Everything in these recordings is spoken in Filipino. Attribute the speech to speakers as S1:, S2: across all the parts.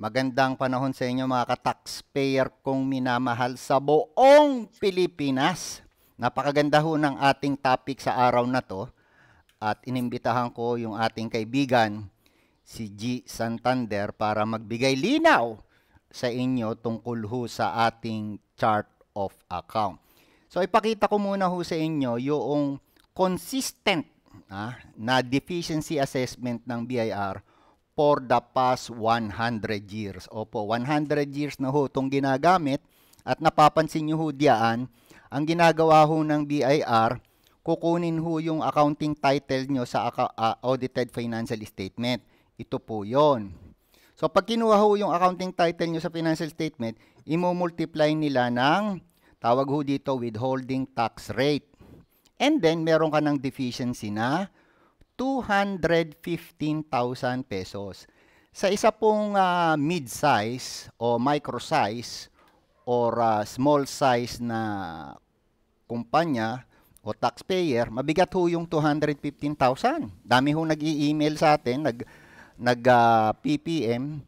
S1: Magandang panahon sa inyo mga ka-taxpayer kong minamahal sa buong Pilipinas. Napakaganda ho ng ating topic sa araw na to. At inimbitahan ko yung ating kaibigan, si G. Santander, para magbigay linaw sa inyo tungkol ho sa ating chart of account. So ipakita ko muna ho sa inyo yung consistent ah, na deficiency assessment ng BIR for the past 100 years. Opo, 100 years na ho itong ginagamit at napapansin nyo ho diyan, ang ginagawa ho ng BIR, kukunin ho yung accounting title nyo sa audited financial statement. Ito po yon. So pag kinuha ho yung accounting title nyo sa financial statement, imo-multiply nila ng tawag ho dito withholding tax rate. And then meron ka ng deficiency na 215,000 pesos. Sa isa pong uh, mid-size o micro-size or uh, ah, small size na kumpanya o taxpayer, mabigat ho yung 215,000. Dami ho nag-i-email sa atin, nag nag uh, ah, PPM,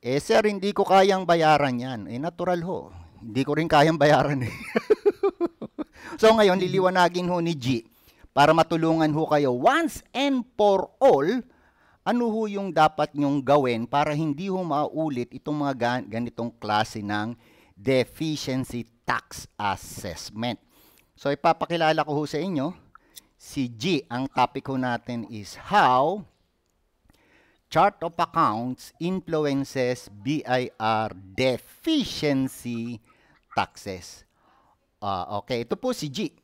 S1: eh sir, hindi ko kayang bayaran 'yan. Eh natural ho. Hindi ko rin kayang bayaran eh. so ngayon liliwanagin ho ni G para matulungan ho kayo once and for all, ano ho yung dapat nyong gawin para hindi ho maulit itong mga ganitong klase ng deficiency tax assessment. So ipapakilala ko ho sa inyo si G. Ang topic ho natin is how chart of accounts influences BIR deficiency taxes. Uh, okay, ito po si G.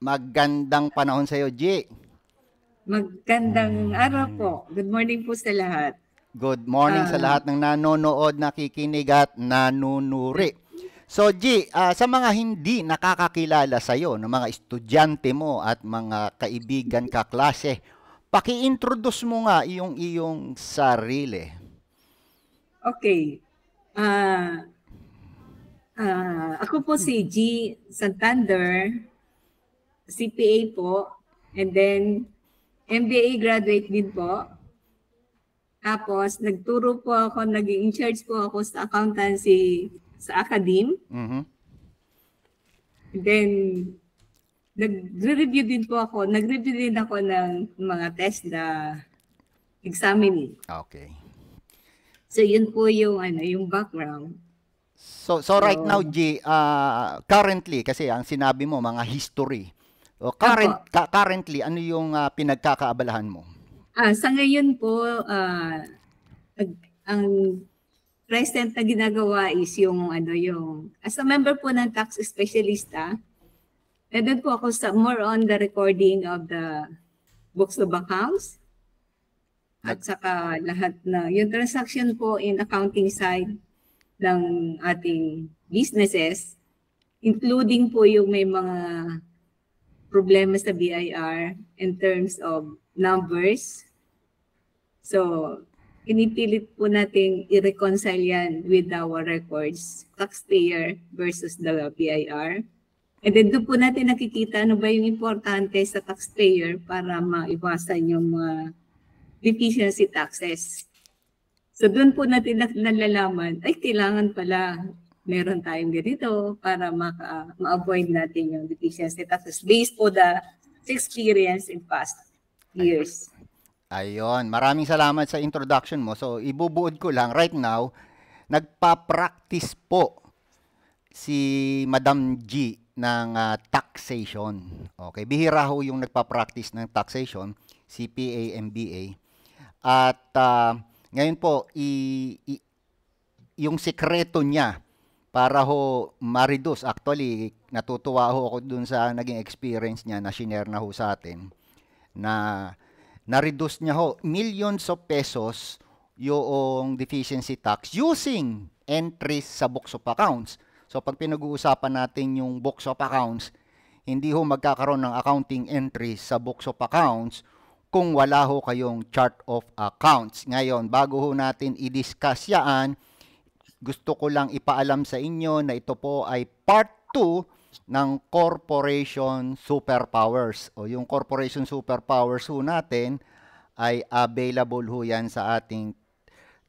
S1: Magandang panahon sa iyo, G. Magandang mm. araw po. Good morning po sa lahat. Good morning uh, sa ah. lahat ng nanonood, nakikinig at nanunuri. So G, uh, sa mga hindi nakakakilala sa iyo, ng mga estudyante mo at mga kaibigan ka klase, paki-introduce mo nga yung iyong sarili.
S2: Okay. Uh, uh, ako po si G Santander. CPA po, and then MBA graduate din po. Tapos, nagturo po ako, naging in charge po ako sa accountancy sa Acadim. Mm-hmm. And then, nag-review din po ako, nag-review din ako ng mga test na examining. Okay. So, yun po yung, ano, yung background.
S1: So, so right so, now, G, uh, currently, kasi ang sinabi mo, mga history o current, ka- currently, ano yung uh, pinagkakaabalahan mo?
S2: Ah, sa ngayon po, uh, ang present na ginagawa is yung ano yung as a member po ng tax specialista, ah, nandun po ako sa more on the recording of the books of accounts at saka lahat na yung transaction po in accounting side ng ating businesses including po yung may mga problema sa BIR in terms of numbers. So, inipilit po nating i-reconcile yan with our records, taxpayer versus the BIR. And then doon po natin nakikita ano ba yung importante sa taxpayer para maiwasan yung mga deficiency taxes. So doon po natin nalalaman, ay kailangan pala meron tayong ganito para maka, ma-avoid natin yung deficiency taxes based on the experience in past
S1: years. Ayon. Maraming salamat sa introduction mo. So, ibubuod ko lang right now, nagpa-practice po si Madam G ng uh, taxation. Okay, bihira ho yung nagpa-practice ng taxation, CPA, MBA. At uh, ngayon po, i- i- yung sekreto niya para ho maridos Actually, natutuwa ho ako dun sa naging experience niya na shinare na ho sa atin na na-reduce niya ho millions of pesos yung deficiency tax using entries sa books of accounts. So pag pinag-uusapan natin yung books of accounts, hindi ho magkakaroon ng accounting entries sa books of accounts kung wala ho kayong chart of accounts. Ngayon, bago ho natin i-discuss yaan, gusto ko lang ipaalam sa inyo na ito po ay part 2 ng Corporation Superpowers. O yung Corporation Superpowers ho natin ay available ho yan sa ating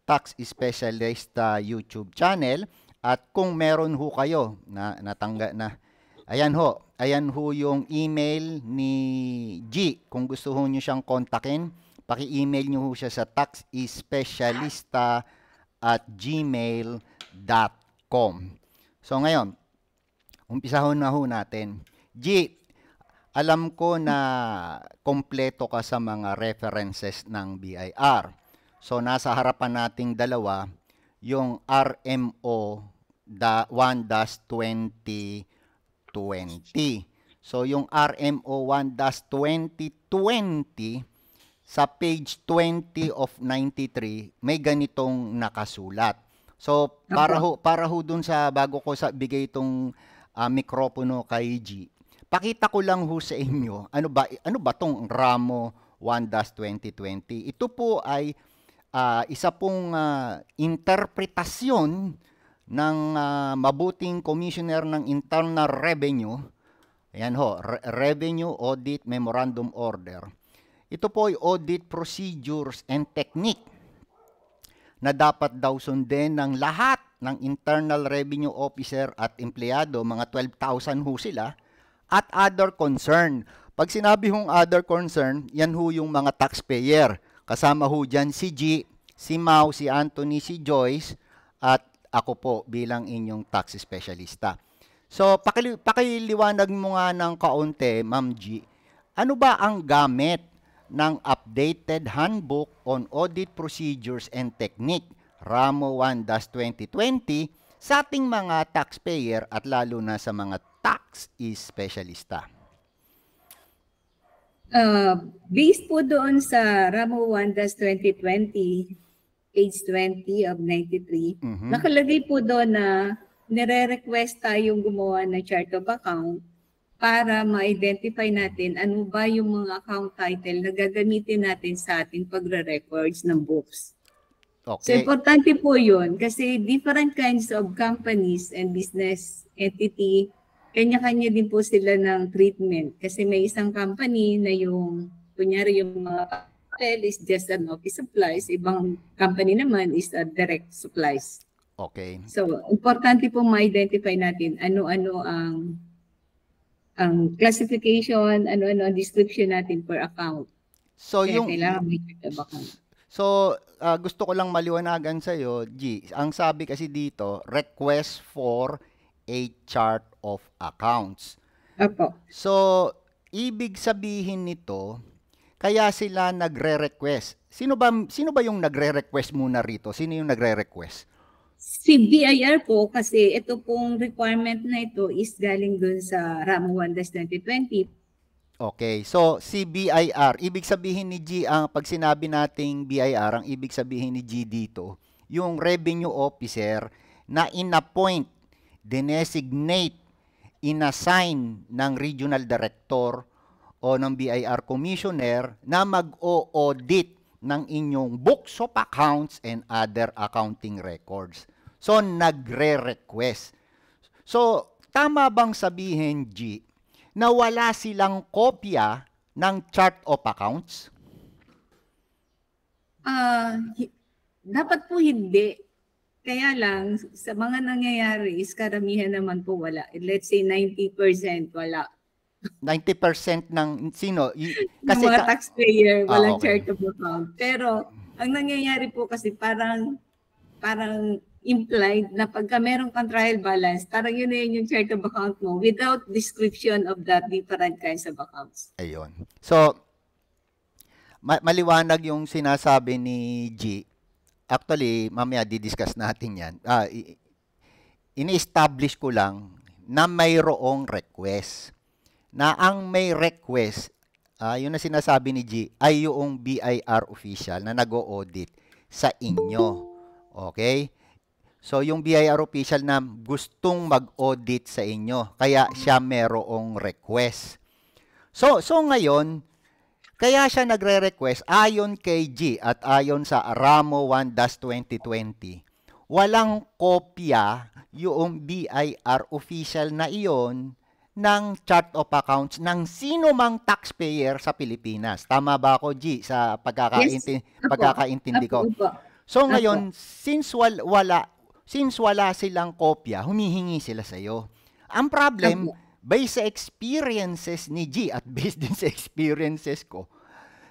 S1: Tax Specialist uh, YouTube channel. At kung meron ho kayo na natangga na, ayan ho, ayan ho yung email ni G. Kung gusto ho nyo siyang kontakin, paki-email nyo ho siya sa taxespecialista.com at gmail.com. So ngayon, umpisahon na ho natin. G, alam ko na kompleto ka sa mga references ng BIR. So nasa harapan nating dalawa, yung RMO 1-2020. So yung RMO 1-2020 sa page 20 of 93 may ganitong nakasulat. So para ho para ho dun sa bago ko sa bigay itong uh, ah, mikropono kay G. Pakita ko lang ho sa inyo ano ba ano ba tong Ramo 1-2020. Ito po ay uh, isa pong uh, interpretasyon ng uh, mabuting commissioner ng Internal Revenue. Ayan ho, Re Revenue Audit Memorandum Order ito po ay audit procedures and technique na dapat daw sundin ng lahat ng internal revenue officer at empleyado, mga 12,000 ho sila, at other concern. Pag sinabi hong other concern, yan ho yung mga taxpayer. Kasama ho dyan si G, si Mau, si Anthony, si Joyce, at ako po bilang inyong tax specialista. So, pakili- pakiliwanag mo nga ng kaunti, Ma'am G, ano ba ang gamit ng Updated Handbook on Audit Procedures and Technique, Ramo 1-2020, sa ating mga taxpayer at lalo na sa mga tax specialista?
S2: Uh, based po doon sa Ramo 1-2020, page 20 of 93, mm-hmm. nakalagay po doon na nire-request tayong gumawa ng chart of account para ma-identify natin ano ba yung mga account title na gagamitin natin sa ating pagre-records ng books. Okay. So, importante po yun kasi different kinds of companies and business entity, kanya-kanya din po sila ng treatment. Kasi may isang company na yung, kunyari yung mga hotel is just an office supplies, ibang company naman is a direct supplies. Okay. So, importante po ma-identify natin ano-ano ang ang classification, ano-ano, description natin per account. So Kaya yung kailangan may account.
S1: So uh, gusto ko lang maliwanagan sa iyo, G. Ang sabi kasi dito, request for a chart of accounts. Opo. So ibig sabihin nito, kaya sila nagre-request. Sino ba sino ba yung nagre-request muna rito? Sino yung nagre-request?
S2: Si BIR po, kasi ito pong requirement na ito is galing dun sa RAMO 1-2020.
S1: Okay, so si BIR, ibig sabihin ni G, ang pag sinabi nating BIR, ang ibig sabihin ni G dito, yung revenue officer na inappoint, designate, in-assign ng regional director o ng BIR commissioner na mag-o-audit ng inyong books of accounts and other accounting records. So, nagre-request. So, tama bang sabihin, G, na wala silang kopya ng chart of accounts?
S2: Uh, dapat po hindi. Kaya lang, sa mga nangyayari is karamihan naman po wala. Let's say 90% wala.
S1: 90% ng sino? Y- kasi
S2: ng mga taxpayer, ah, walang ah, okay. charitable fund. Pero ang nangyayari po kasi parang parang implied na pagka meron kang trial balance, parang yun na yun yung charitable account mo without description of that different kinds of accounts.
S1: Ayun. So, ma- maliwanag yung sinasabi ni G. Actually, mamaya di-discuss natin yan. Ah, i- ini-establish ko lang na mayroong request na ang may request, uh, yun na sinasabi ni G, ay yung BIR official na nag-audit sa inyo. Okay? So, yung BIR official na gustong mag-audit sa inyo, kaya siya merong request. So, so ngayon, kaya siya nagre-request ayon kay G at ayon sa RAMO 1-2020. Walang kopya yung BIR official na iyon ng chart of accounts ng sino mang taxpayer sa Pilipinas. Tama ba ako, G, sa pagkakainti- yes. pagkakaintindi ko? So ngayon, since wal- wala since wala silang kopya, humihingi sila sa iyo. Ang problem, based sa experiences ni G at based din sa experiences ko,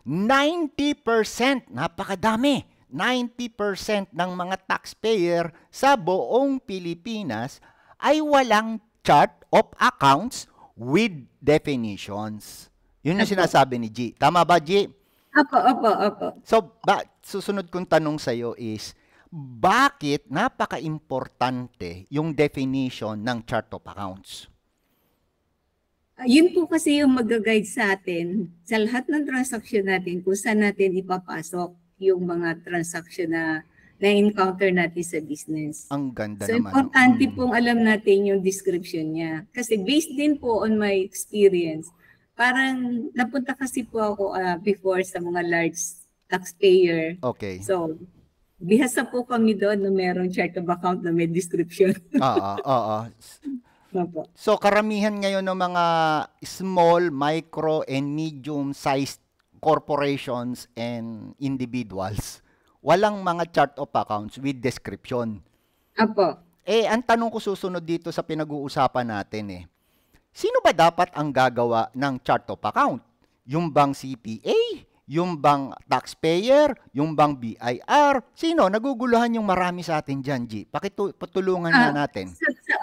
S1: 90%, napakadami, 90% ng mga taxpayer sa buong Pilipinas ay walang chart of accounts with definitions. Yun yung sinasabi ni G. Tama ba, G? Opo, opo, opo. So, ba, susunod kong tanong sa'yo is, bakit napaka-importante yung definition ng chart of accounts?
S2: Ah, yun po kasi yung mag-guide sa atin sa lahat ng transaksyon natin kung saan natin ipapasok yung mga transaction na na-encounter natin sa business.
S1: Ang ganda so, naman. So,
S2: importante mm. pong alam natin yung description niya. Kasi based din po on my experience, parang napunta kasi po ako uh, before sa mga large taxpayer.
S1: Okay. So,
S2: bihasa po kami doon na merong chart of account na may
S1: description. Ah, ah, oo, oo. So karamihan ngayon ng mga small, micro, and medium-sized corporations and individuals walang mga chart of accounts with description. Apo. Eh, ang tanong ko susunod dito sa pinag-uusapan natin eh, sino ba dapat ang gagawa ng chart of account? Yung bang CPA? Yung bang taxpayer? Yung bang BIR? Sino? Naguguluhan yung marami sa atin dyan, G. Pakitulungan uh, ah, na natin.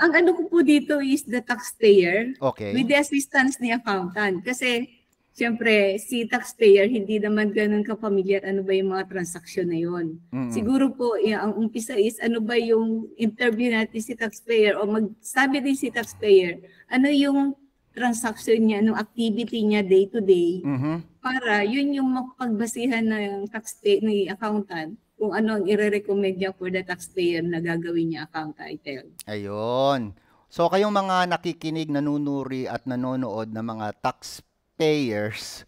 S2: ang ano ko po dito is the taxpayer okay. with the assistance ni accountant. Kasi Siyempre, si taxpayer, hindi naman ganun kapamilyar ano ba yung mga transaksyon na yun. Mm-hmm. Siguro po, yeah, ang umpisa is ano ba yung interview natin si taxpayer o magsabi din si taxpayer, ano yung transaction niya, anong activity niya day to day mm-hmm. para yun yung mapagbasihan ng taxpayer, ng accountant kung ano ang ire-recommend niya for the taxpayer na gagawin niya account title.
S1: Ayun. So kayong mga nakikinig, nanunuri at nanonood ng mga tax payers,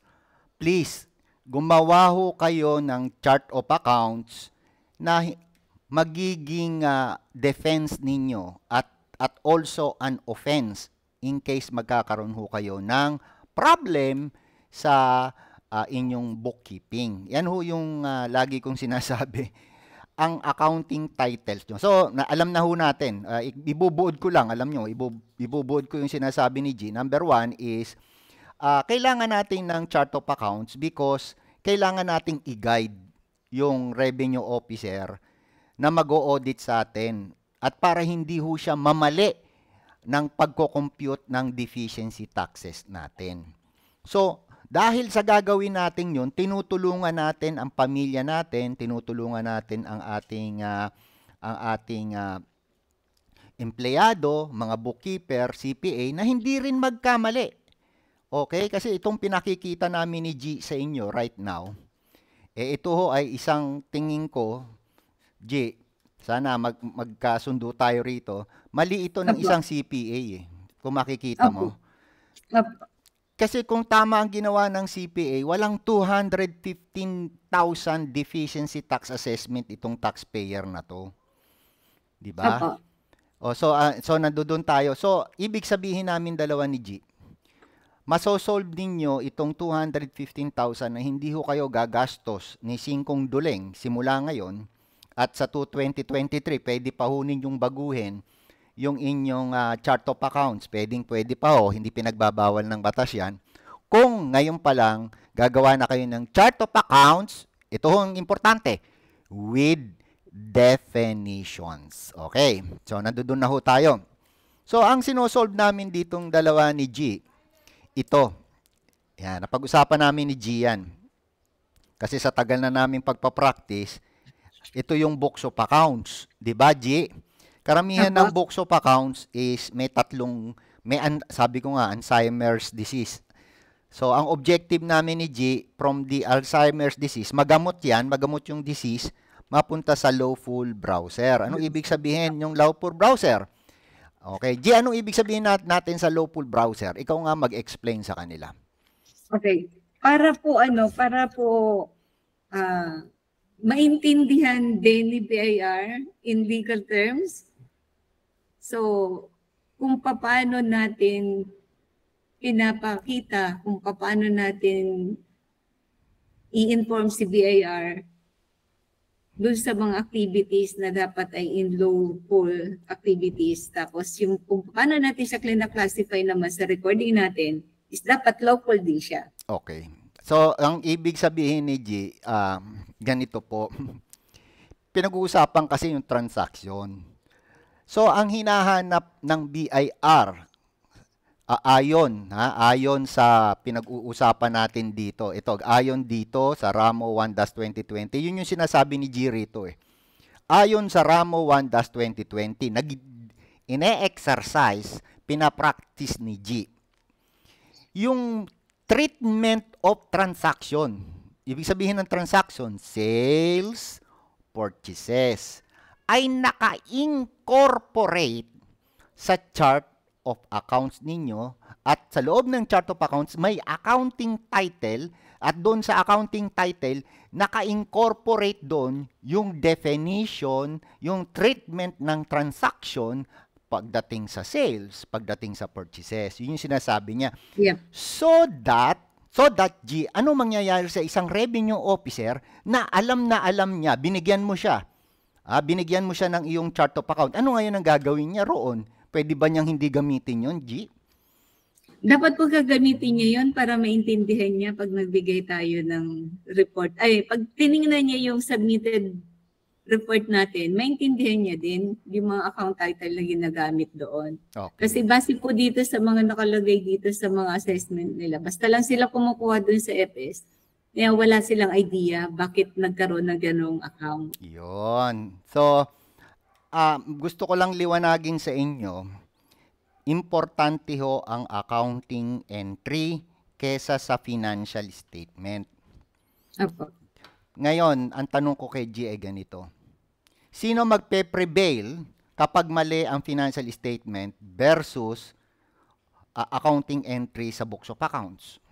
S1: please gumawa ho kayo ng chart of accounts na magiging uh, defense ninyo at at also an offense in case magkakaroon ho kayo ng problem sa uh, inyong bookkeeping. Yan ho yung uh, lagi kong sinasabi ang accounting titles nyo. So, na, alam na ho natin. Uh, ibubuod ko lang, alam nyo, ibu, ibubuod ko yung sinasabi ni G. Number one is uh, kailangan natin ng chart of accounts because kailangan nating i-guide yung revenue officer na mag-o-audit sa atin at para hindi ho siya mamali ng pagko-compute ng deficiency taxes natin. So, dahil sa gagawin natin yun, tinutulungan natin ang pamilya natin, tinutulungan natin ang ating uh, ang ating uh, empleyado, mga bookkeeper, CPA na hindi rin magkamali Okay? Kasi itong pinakikita namin ni G sa inyo right now, eh ito ho ay isang tingin ko, G, sana mag, magkasundo tayo rito, mali ito ng isang CPA eh, kung makikita mo. Kasi kung tama ang ginawa ng CPA, walang 215,000 deficiency tax assessment itong taxpayer na to. 'Di ba? Oh, so uh, so nandoon tayo. So ibig sabihin namin dalawa ni G masosolve ninyo itong 215,000 na hindi ho kayo gagastos ni singkong duleng simula ngayon at sa 2023 pwede pa ho ninyong baguhin yung inyong uh, chart of accounts. Pwedeng pwede pa ho, hindi pinagbabawal ng batas yan. Kung ngayon pa lang gagawa na kayo ng chart of accounts, ito ho ang importante, with definitions. Okay, so nandoon na ho tayo. So ang sinosolve namin ditong dalawa ni G, ito. Yan, napag-usapan namin ni Gian. Kasi sa tagal na namin pagpa-practice, ito yung box of accounts. Di ba, G? Karamihan ng box of accounts is may tatlong, may an, sabi ko nga, Alzheimer's disease. So, ang objective namin ni G, from the Alzheimer's disease, magamot yan, magamot yung disease, mapunta sa lawful browser. Ano ibig sabihin yung lawful browser? Okay. G, anong ibig sabihin nat- natin sa lawful browser? Ikaw nga mag-explain sa kanila.
S2: Okay. Para po ano, para po uh, maintindihan din ni BIR in legal terms. So, kung paano natin pinapakita, kung paano natin i-inform si BIR dun sa mga activities na dapat ay in low pool activities. Tapos yung kung paano natin siya classify naman sa recording natin is dapat low pool din siya.
S1: Okay. So, ang ibig sabihin ni G, um, ganito po. Pinag-uusapan kasi yung transaction. So, ang hinahanap ng BIR uh, ayon ha ayon sa pinag-uusapan natin dito ito ayon dito sa Ramo 1-2020 yun yung sinasabi ni G rito eh ayon sa Ramo 1-2020 nag ine-exercise pinapractice ni G yung treatment of transaction ibig sabihin ng transaction sales purchases ay naka-incorporate sa chart of accounts ninyo at sa loob ng chart of accounts may accounting title at doon sa accounting title naka-incorporate doon yung definition, yung treatment ng transaction pagdating sa sales, pagdating sa purchases. Yun yung sinasabi niya. Yeah. So that So that G, ano mangyayari sa isang revenue officer na alam na alam niya, binigyan mo siya. Ah, binigyan mo siya ng iyong chart of account. Ano ngayon ang gagawin niya roon? Pwede ba niyang hindi gamitin yon, G?
S2: Dapat po gagamitin niya yon para maintindihan niya pag nagbigay tayo ng report. Ay, pag tiningnan niya yung submitted report natin, maintindihan niya din yung mga account title na ginagamit doon. Okay. Kasi base po dito sa mga nakalagay dito sa mga assessment nila, basta lang sila kumukuha doon sa FS, kaya wala silang idea bakit nagkaroon ng ganong account.
S1: Yun. So, uh, gusto ko lang liwanagin sa inyo, importante ho ang accounting entry kesa sa financial statement. Opo. Ngayon, ang tanong ko kay GA ganito. Sino magpe-prevail kapag mali ang financial statement versus uh, accounting entry sa books of accounts?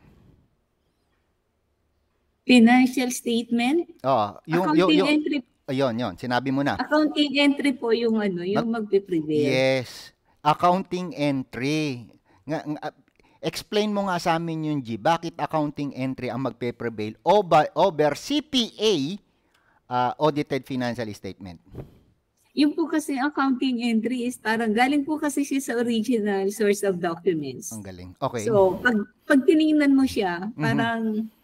S2: Financial statement?
S1: Oo. Oh, yung, accounting yung, yung, entry Ayun, oh, yon. Sinabi mo na.
S2: Accounting entry po yung ano, yung
S1: Mag- magpe-prevail. Yes. Accounting entry. Nga, nga, ah, explain mo nga sa amin yung G. Bakit accounting entry ang magpe-prevail over, over CPA uh, ah, audited financial statement?
S2: Yung po kasi accounting entry is parang galing po kasi siya sa original source of
S1: documents. Ang galing. Okay. So,
S2: pag, pag tinignan mo siya, mm-hmm. parang mm-hmm.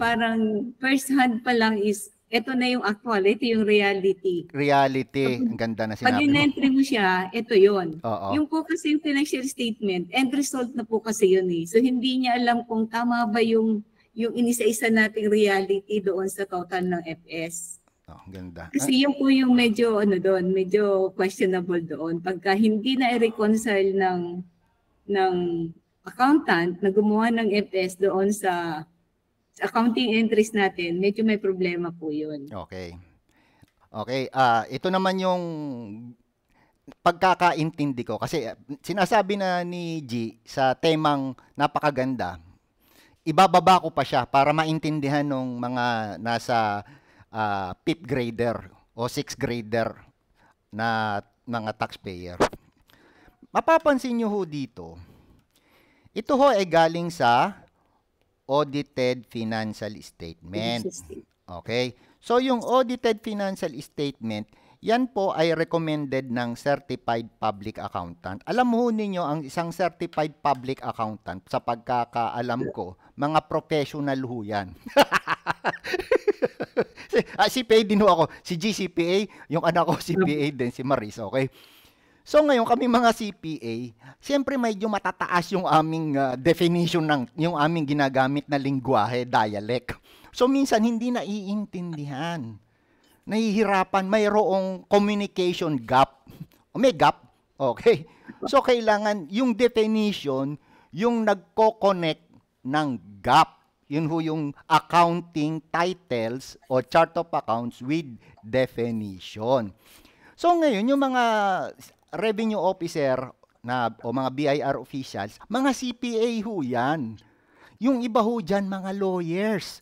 S2: parang first hand pa lang is ito na yung actual, ito yung reality.
S1: Reality. Ang ganda na sinabi Pag in-entry
S2: mo siya, ito yun. Oo. Yung po kasi yung financial statement, end result na po kasi yun eh. So hindi niya alam kung tama ba yung yung inisa-isa nating reality doon sa total ng FS.
S1: Oh, ganda. Kasi
S2: yung po yung medyo ano doon, medyo questionable doon. Pagka hindi na i-reconcile ng ng accountant na gumawa ng FS doon sa accounting entries natin, medyo may problema po yun.
S1: Okay. Okay, uh, ito naman yung pagkakaintindi ko kasi eh, sinasabi na ni G sa temang napakaganda, ibababa ko pa siya para maintindihan ng mga nasa uh, fifth grader o sixth grader na mga taxpayer. Mapapansin niyo ho dito, ito ho ay galing sa audited financial statement. Okay? So yung audited financial statement, yan po ay recommended ng certified public accountant. Alam mo ninyo ang isang certified public accountant sa pagkakaalam ko, mga professional ho yan. si, ah, CPA din ho ako. Si GCPA, yung anak ko CPA din, si Maris, okay? So ngayon kami mga CPA, siyempre medyo matataas yung aming uh, definition ng yung aming ginagamit na lingguwahe, dialect. So minsan hindi naiintindihan. Nahihirapan, mayroong communication gap. O oh, may gap. Okay. So kailangan yung definition, yung nagko-connect ng gap. Yun ho yung accounting titles o chart of accounts with definition. So ngayon, yung mga revenue officer na o mga BIR officials, mga CPA ho 'yan. Yung iba ho diyan mga lawyers.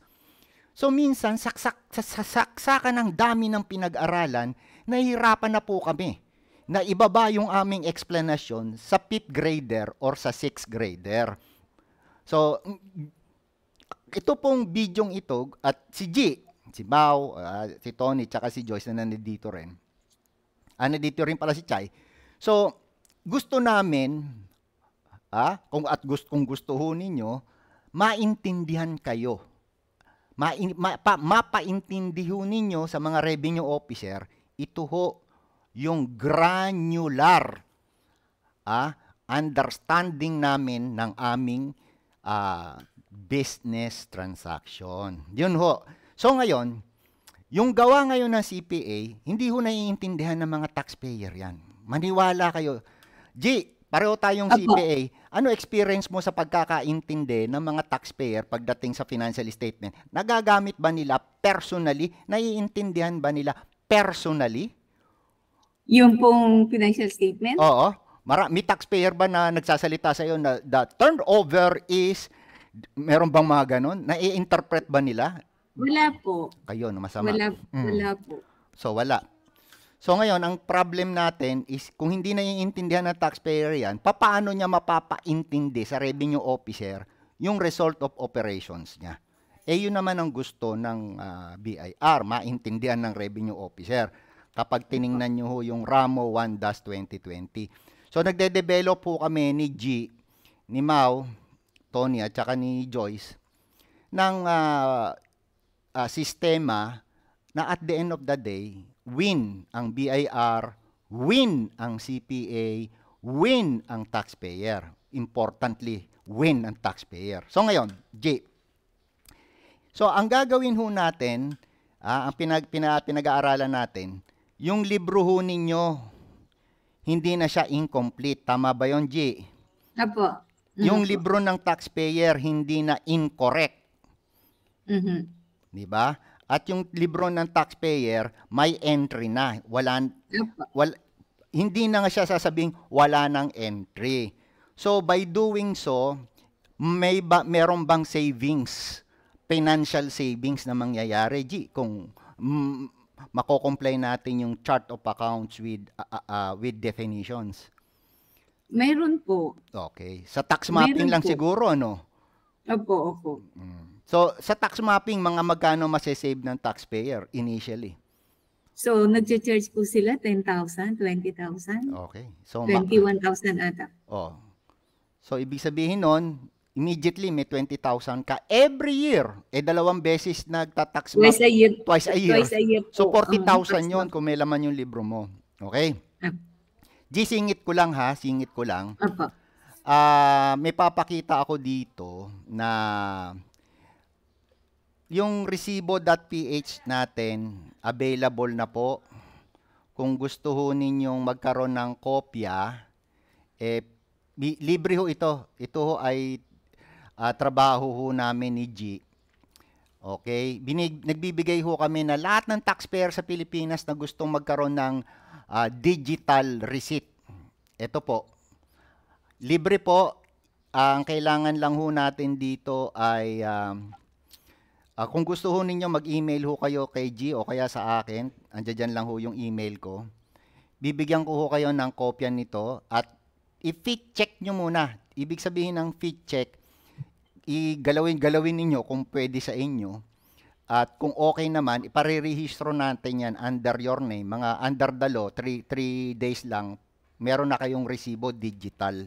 S1: So minsan saksak saksakan ng dami ng pinag-aralan, nahihirapan na po kami na ibaba yung aming explanation sa fifth grader or sa sixth grader. So, ito pong bidyong ito at si G, si Bao, uh, si Tony, tsaka si Joyce na nandito rin. Ah, nandito rin pala si Chai So, gusto namin, ah, kung at gusto, kung gusto ho ninyo, maintindihan kayo. Main, ma, pa, mapaintindi ho ninyo sa mga revenue officer, ito ho yung granular ah, understanding namin ng aming uh, business transaction. Yun ho. So ngayon, yung gawa ngayon ng CPA, hindi ho naiintindihan ng mga taxpayer yan maniwala kayo. G, pareho tayong Apo. CPA. Ano experience mo sa pagkakaintindi ng mga taxpayer pagdating sa financial statement? Nagagamit ba nila personally? Naiintindihan ba nila personally? Yung pong financial statement? Oo. Mara- may taxpayer ba na nagsasalita sa iyo na the turnover is meron bang mga ganun? Nai-interpret ba nila?
S2: Wala po.
S1: Kayo, no, masama. Wala, mm. wala po. So, wala. So ngayon, ang problem natin is kung hindi na iintindihan ng taxpayer yan, papaano niya mapapaintindi sa revenue officer yung result of operations niya? Eh yun naman ang gusto ng uh, ah, BIR, maintindihan ng revenue officer kapag tiningnan niyo ho yung Ramo 1-2020. So nagde-develop po kami ni G, ni Mau, Tony at saka ni Joyce ng uh, uh, sistema na at the end of the day, win ang BIR, win ang CPA, win ang taxpayer. Importantly, win ang taxpayer. So ngayon, J. So ang gagawin ho natin, ah, ang pinag, pinag, pinag-aaralan natin, yung libro ho ninyo, hindi na siya incomplete. Tama ba yon J? Apo. mm Yung mm-hmm. libro ng taxpayer, hindi na incorrect. Mm-hmm. Di ba? at yung libro ng taxpayer may entry na. Wala, wala hindi na nga siya sasabing wala ng entry. So by doing so, may ba, meron bang savings, financial savings na mangyayari, G, kung mm, mako-comply natin yung chart of accounts with uh, uh, with definitions? Meron po. Okay. Sa tax mapping meron lang po. siguro, ano?
S2: Opo, opo.
S1: Mm. So, sa tax mapping, mga magkano masasave ng taxpayer initially?
S2: So, nag-charge po sila 10,000, 20,000. Okay. So, 21,000 ata.
S1: Oh. So, ibig sabihin nun, immediately may 20,000 ka every year. Eh, dalawang beses nagtatax mo. Twice a year. Twice a year. Twice a year So, 40,000 uh, oh, yon kung may laman yung libro mo. Okay? Uh, ah. G, singit ko lang ha. Singit ko lang. Apo. Uh, ah, may papakita ako dito na yung resibo.ph natin available na po. Kung gusto ho ninyong magkaroon ng kopya, eh, libre ho ito. Ito ho ay uh, trabaho ho namin ni G. Okay? Binig, nagbibigay ho kami na lahat ng taxpayer sa Pilipinas na gustong magkaroon ng uh, digital receipt. Ito po. Libre po. Ang kailangan lang ho natin dito ay... Um, Uh, kung gusto ho ninyo, mag-email ho kayo kay G o kaya sa akin, andyan lang ho yung email ko. Bibigyan ko ho kayo ng kopya nito at i-fit check nyo muna. Ibig sabihin ng fit check, igalawin-galawin ninyo kung pwede sa inyo. At kung okay naman, iparerehistro natin yan under your name. Mga under the law, 3 days lang, meron na kayong resibo digital.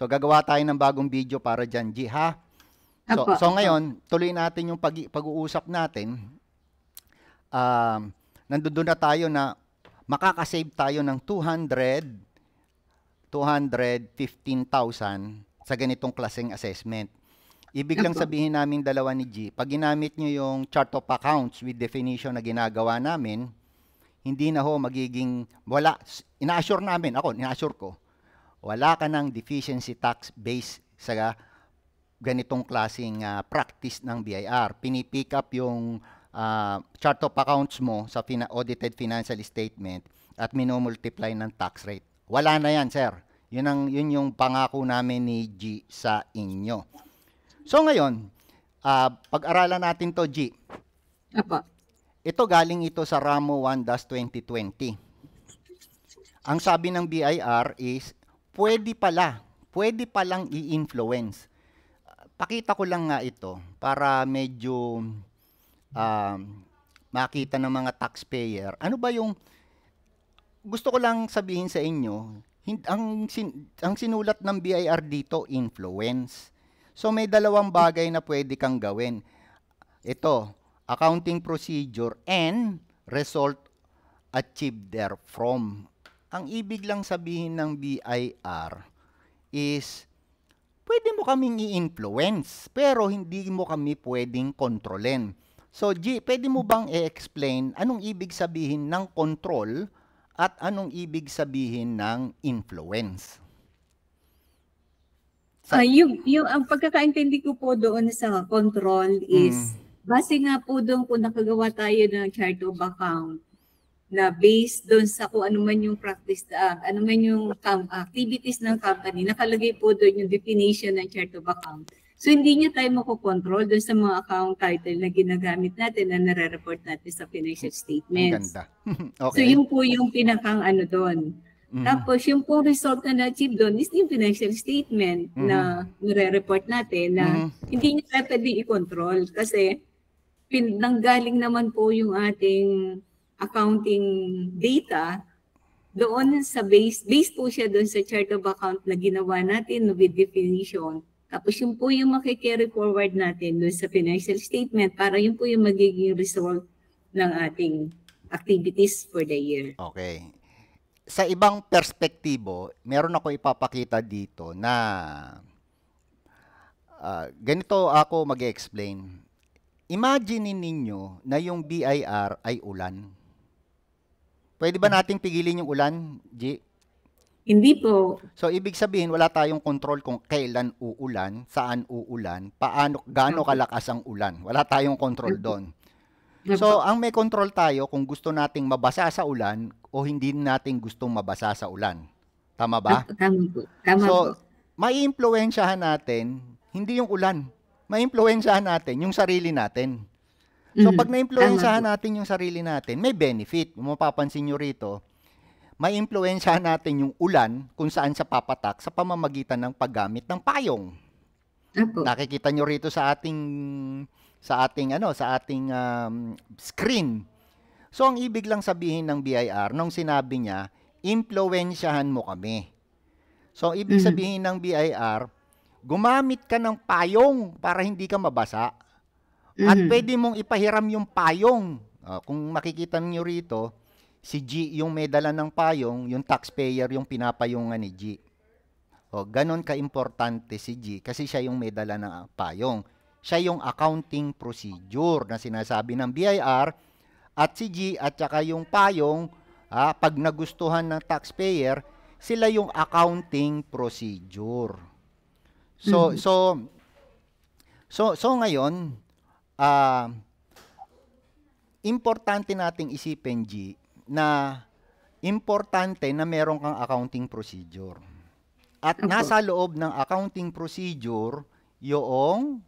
S1: So gagawa tayo ng bagong video para dyan, G, ha? So, so ngayon, tuloy natin yung pag, pag-uusap natin. Um, nandun nandoon na tayo na makakasave tayo ng 200, 215,000 sa ganitong klaseng assessment. Ibig lang sabihin namin dalawa ni G, pag ginamit nyo yung chart of accounts with definition na ginagawa namin, hindi na ho magiging, wala, ina-assure namin, ako, ina-assure ko, wala ka ng deficiency tax base sa ganitong klaseng uh, practice ng BIR. Pinipick up yung uh, chart of accounts mo sa fina- audited financial statement at minomultiply ng tax rate. Wala na yan, sir. Yun, ang, yun yung pangako namin ni G sa inyo. So ngayon, uh, pag-aralan natin to G. Apa. Ito galing ito sa Ramo 1-2020. Ang sabi ng BIR is, pwede pala, pwede palang i-influence Pakita ko lang nga ito para medyo um, makita ng mga taxpayer. Ano ba yung gusto ko lang sabihin sa inyo, ang, sin, ang sinulat ng BIR dito, influence. So may dalawang bagay na pwede kang gawin. Ito, accounting procedure and result achieved therefrom. Ang ibig lang sabihin ng BIR is pwede mo kaming i-influence, pero hindi mo kami pwedeng kontrolin. So, G, pwede mo bang i-explain anong ibig sabihin ng control at anong ibig sabihin ng influence?
S2: Sa- uh, yung, yung, ang pagkakaintindi ko po doon sa control is, mm. base nga po doon kung nakagawa tayo ng chart of account, na based doon sa kung ano man yung practice, uh, ano man yung activities ng company, nakalagay po doon yung definition ng chart of account. So hindi niya tayo makokontrol doon sa mga account title na ginagamit natin na nare-report natin sa financial statements. Ang ganda.
S1: okay. So yun
S2: po yung pinakang ano doon. Mm. Tapos yung po result na na-achieve doon is yung financial statement mm. na nare-report natin na mm. hindi niya tayo pwede i-control kasi nanggaling naman po yung ating accounting data, doon sa base, base po siya doon sa chart of account na ginawa natin with definition. Tapos yun po yung makikerry forward natin doon sa financial statement para yun po yung magiging result ng ating activities for the year.
S1: Okay. Sa ibang perspektibo, meron ako ipapakita dito na uh, ganito ako mag-explain. Imagine ninyo na yung BIR ay ulan. Pwede ba nating pigilin yung ulan, G? Hindi po. So, ibig sabihin, wala tayong control kung kailan uulan, saan uulan, paano, gaano kalakas ang ulan. Wala tayong control doon. So, ang may control tayo kung gusto nating mabasa sa ulan o hindi nating gustong mabasa sa ulan. Tama ba? Tama po. Tama so, po. maiimpluwensyahan natin, hindi yung ulan, maiimpluwensyahan natin yung sarili natin. So mm-hmm. pag na-impluwensyahan natin yung sarili natin, may benefit. Kung mapapansin nyo rito, may impluwensyahan natin yung ulan kung saan sa papatak sa pamamagitan ng paggamit ng payong. Apo. Nakikita nyo rito sa ating sa ating ano, sa ating um, screen. So ang ibig lang sabihin ng BIR nung sinabi niya, impluwensyahan mo kami. So ibig mm-hmm. sabihin mm-hmm. ng BIR, gumamit ka ng payong para hindi ka mabasa. Mm-hmm. At pwede mong ipahiram yung payong. Uh, kung makikita niyo rito, si G yung may dala ng payong, yung taxpayer yung pinapayungan ni G. O, oh, ganun ka-importante si G kasi siya yung may dala ng payong. Siya yung accounting procedure na sinasabi ng BIR at si G at saka yung payong, ah, pag nagustuhan ng taxpayer, sila yung accounting procedure. So, mm-hmm. so, so, so ngayon, uh, importante nating isipin, G, na importante na meron kang accounting procedure. At okay. nasa loob ng accounting procedure, yung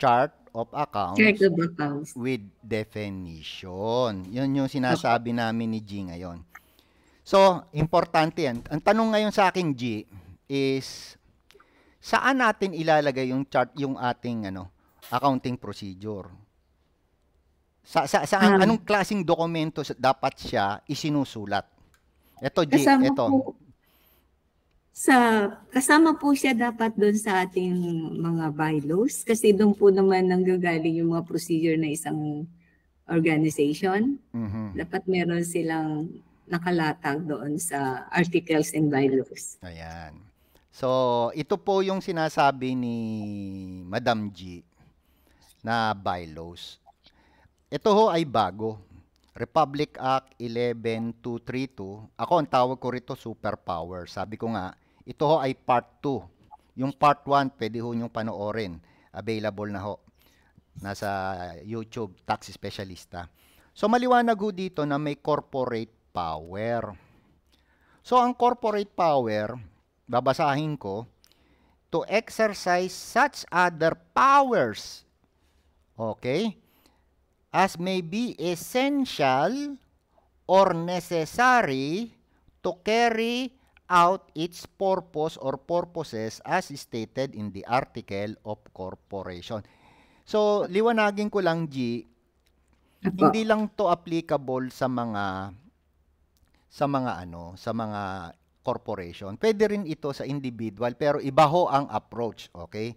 S1: chart of accounts, chart of accounts. with definition. Yun yung sinasabi okay. namin ni G ngayon. So, importante yan. Ang tanong ngayon sa akin, G, is saan natin ilalagay yung chart, yung ating ano, accounting procedure. Sa, sa, sa um, anong klasing dokumento dapat siya isinusulat? Ito, G, ito. Po,
S2: sa kasama po siya dapat doon sa ating mga bylaws kasi doon po naman nanggagaling yung mga procedure na isang organization. Mm-hmm. Dapat meron silang nakalatag doon sa articles and bylaws.
S1: Ayan. So, ito po yung sinasabi ni Madam G na bylaws. Ito ho ay bago. Republic Act 11232. Ako ang tawag ko rito superpower. Sabi ko nga, ito ho ay part 2. Yung part 1, pwede ho yung panoorin. Available na ho. Nasa YouTube, tax specialista. So maliwanag ho dito na may corporate power. So ang corporate power, babasahin ko, to exercise such other powers Okay? As may be essential or necessary to carry out its purpose or purposes as stated in the article of corporation. So, liwanagin ko lang, G, hindi lang to applicable sa mga sa mga ano, sa mga corporation. Pwede rin ito sa individual pero iba ho ang approach, okay?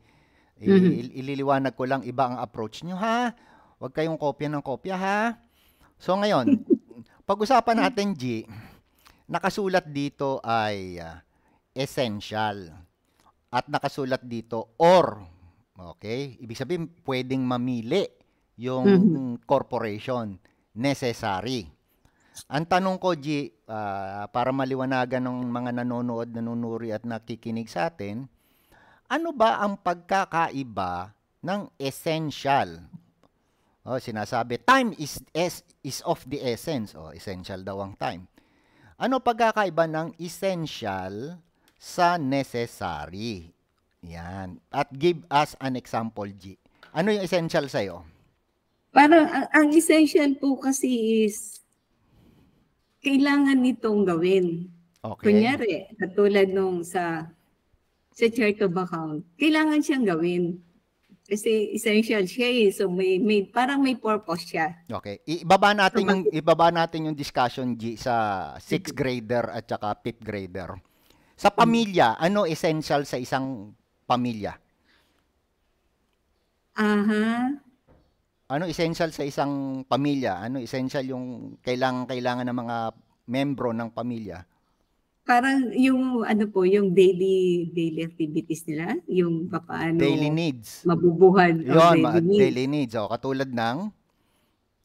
S1: Mm-hmm. Ililiwanag ko lang iba ang approach nyo ha. Huwag kayong kopya ng kopya ha. So ngayon, pag-usapan natin G, nakasulat dito ay uh, essential at nakasulat dito or. Okay? Ibig sabihin pwedeng mamili yung mm-hmm. corporation necessary. Ang tanong ko, G, uh, para maliwanagan ng mga nanonood, nanonuri at nakikinig sa atin, ano ba ang pagkakaiba ng essential? Oh, sinasabi, time is, is, is of the essence. Oh, essential daw ang time. Ano pagkakaiba ng essential sa necessary? Yan. At give us an example, G. Ano yung essential sa'yo?
S2: Parang ang, ang essential po kasi is kailangan nitong gawin.
S1: Okay. Kunyari,
S2: katulad nung sa sa chart of account, kailangan siyang gawin. Kasi essential siya eh. So may, may parang may purpose siya.
S1: Okay. Ibaba natin yung ibaba natin yung discussion G sa 6 grader at saka 5 grader. Sa hmm. pamilya, ano essential sa isang pamilya? Aha. Ano essential sa isang pamilya? Ano essential yung kailangan kailangan ng mga membro ng pamilya?
S2: parang yung ano po, yung daily daily activities nila, yung paano daily needs. Mabubuhan Yun, daily, ma- needs. daily
S1: needs. O, oh, katulad ng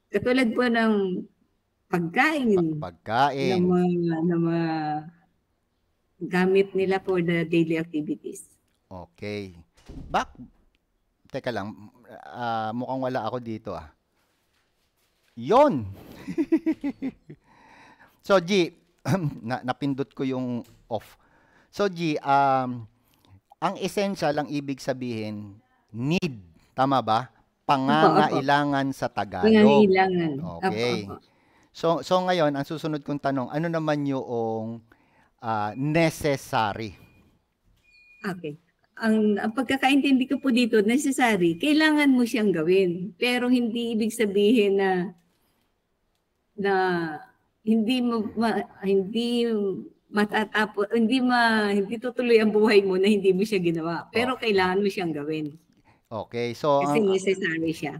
S1: katulad po ng pagkain. Pag- pagkain. Ng
S2: mga, ng mga gamit nila for the daily activities.
S1: Okay. Back Teka lang, uh, mukhang wala ako dito ah. Yon. so G, na, napindot ko yung off. So G, um, ang essential ang ibig sabihin need, tama ba? Pangangailangan sa Tagalog. Pangangailangan. Okay. So so ngayon ang susunod kong tanong, ano naman yung uh, necessary?
S2: Okay. Ang, ang pagkakaintindi ko po dito, necessary, kailangan mo siyang gawin. Pero hindi ibig sabihin na na hindi ma, ma, hindi matatapos, hindi ma hindi tutuloy ang buhay mo na hindi mo siya ginawa. Pero oh. kailangan mo siyang gawin.
S1: Okay, so kasi ang,
S2: necessary siya.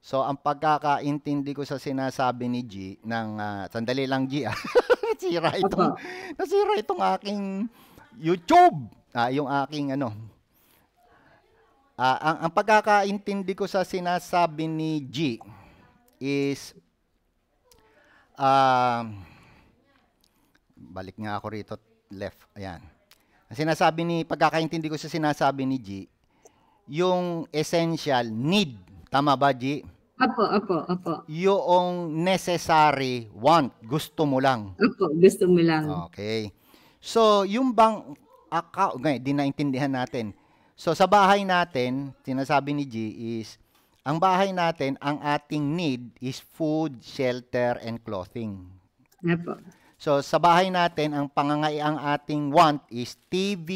S1: So ang pagkakaintindi ko sa sinasabi ni G ng uh, sandali lang G ah. nasira itong Opo. nasira itong aking YouTube. Ah, yung aking ano. Ah, ang, ang pagkakaintindi ko sa sinasabi ni G is uh, balik nga ako rito, left, ayan. Sinasabi ni, pagkakaintindi ko sa sinasabi ni G, yung essential need, tama ba G? Apo, apo, apo. Yung necessary want, gusto mo lang. Apo, gusto mo lang. Okay. So, yung bang account, okay, di naintindihan natin. So, sa bahay natin, sinasabi ni G is, ang bahay natin, ang ating need is food, shelter, and clothing. Apo. So sa bahay natin, ang pangangay ang ating want is TV,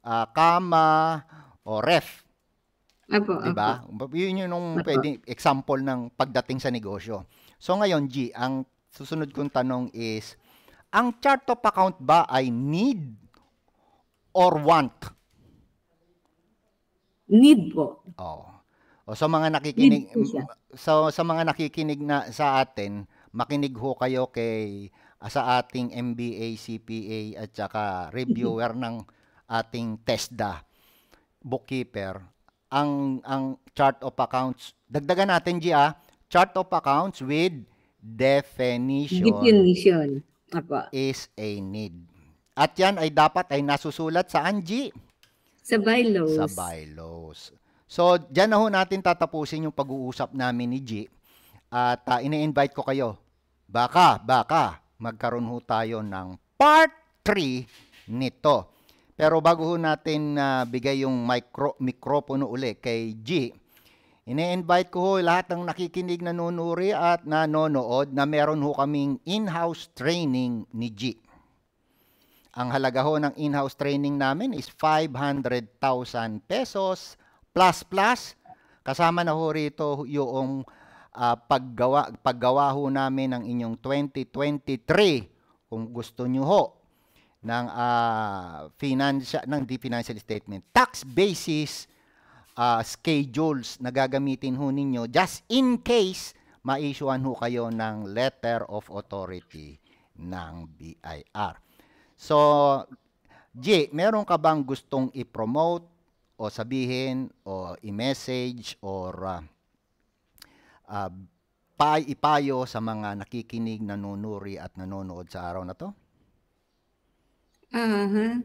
S1: uh, ah, kama, o ref. Apo, diba? Apo. Yun yung apo. pwede example ng pagdating sa negosyo. So ngayon, G, ang susunod kong tanong is, ang chart of account ba ay need or want? Need po. Oh. O sa mga nakikinig sa sa mga nakikinig na sa atin, makinig ho kayo kay ah, sa ating MBA, CPA at saka reviewer mm-hmm. ng ating TESDA bookkeeper ang ang chart of accounts. Dagdagan natin GA, ah. chart of accounts with definition. Definition. Apo. Is a need. At yan ay dapat ay nasusulat sa Anji. Sa bylaws. Sa bylaws. So, dyan na ho natin tatapusin yung pag-uusap namin ni G. At uh, ah, ini-invite ko kayo. Baka, baka, magkaroon ho tayo ng part 3 nito. Pero bago ho natin uh, bigay yung micro, mikropono uli kay G, ina invite ko ho lahat ng nakikinig, nanunuri at nanonood na meron ho kaming in-house training ni G. Ang halaga ho ng in-house training namin is 500,000 pesos plus plus kasama na ho rito yung uh, paggawa paggawa ho namin ng inyong 2023 kung gusto niyo ho ng uh, ah, financial ng di financial statement tax basis uh, schedules na gagamitin ho ninyo just in case ma-issuean ho kayo ng letter of authority ng BIR. So, J, meron ka bang gustong i-promote o sabihin o i-message or uh, ah, uh, ah, pay, ipayo sa mga nakikinig, nanonuri at nanonood sa araw na to?
S2: Uh-huh.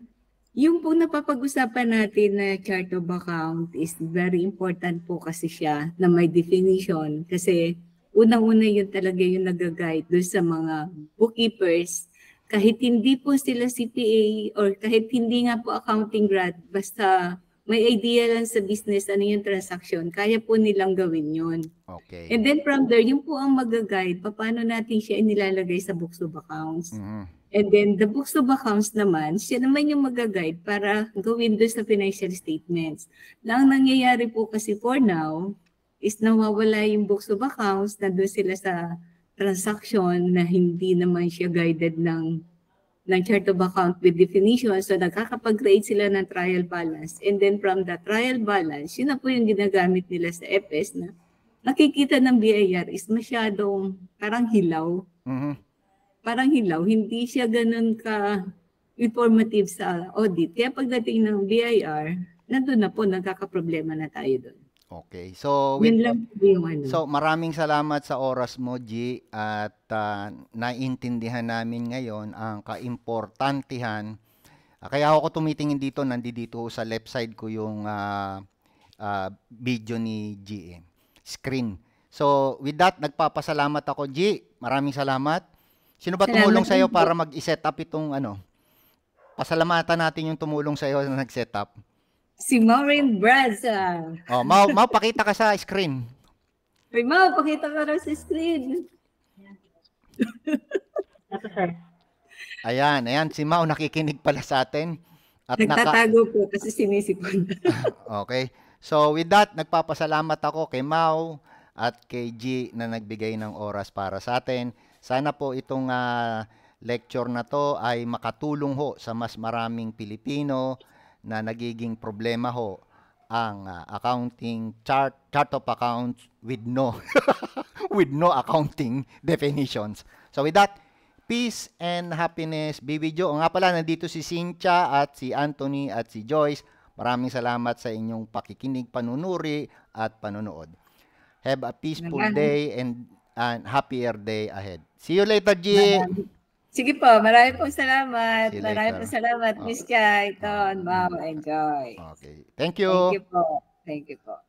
S2: Yung po napapag-usapan natin na chart of account is very important po kasi siya na may definition kasi unang-una yun talaga yung nag-guide doon sa mga bookkeepers kahit hindi po sila CPA or kahit hindi nga po accounting grad basta may idea lang sa business ano yung transaction, kaya po nilang gawin yun. Okay. And then from there, yun po ang mag-guide paano natin siya inilalagay sa books of accounts. Mm-hmm. And then the books of accounts naman, siya naman yung mag-guide para gawin doon sa financial statements. Lang nangyayari po kasi for now is nawawala yung books of accounts na doon sila sa transaction na hindi naman siya guided ng ng charitable account with definition. So nagkakapag create sila ng trial balance. And then from the trial balance, yun na po yung ginagamit nila sa FS na nakikita ng BIR is masyadong parang hilaw. Mm-hmm. Parang hilaw. Hindi siya ganun ka informative sa audit. Kaya pagdating ng BIR, nandun na po, nagkakaproblema na tayo doon.
S1: Okay. So, with, lang
S2: yung ano. so
S1: maraming salamat sa oras mo, G, at uh, ah, naintindihan namin ngayon ang kaimportantihan. Uh, kaya ako tumitingin dito, nandito sa left side ko yung uh, uh, video ni G, eh, screen. So, with that, nagpapasalamat ako, G. Maraming salamat. Sino ba salamat tumulong sa iyo para mag-set up itong ano? Pasalamatan natin yung tumulong sa iyo na nag-set up. Si Maureen Braza. Oh, Mau, Mau, pakita ka sa screen. Uy, Mau,
S2: pakita ka raw sa screen.
S1: ayan, ayan. Si Mau nakikinig pala sa atin. At Nagtatago
S2: naka... po kasi sinisipon.
S1: okay. So with that, nagpapasalamat ako kay Mau at kay G na nagbigay ng oras para sa atin. Sana po itong uh, lecture na to ay makatulong ho sa mas maraming Pilipino na nagiging problema ho ang uh, accounting chart chart of accounts with no with no accounting definitions. So with that, peace and happiness BB Joe. Nga pala nandito si Cynthia at si Anthony at si Joyce. Maraming salamat sa inyong pakikinig, panunuri at panonood. Have a peaceful day and, and happier day ahead. See you later, G. Bye-bye. Sige po,
S2: marami pong salamat. See marami pong salamat, okay. Miss Chai. Ton, wow, enjoy. Okay. Thank you. Thank you po. Thank you po.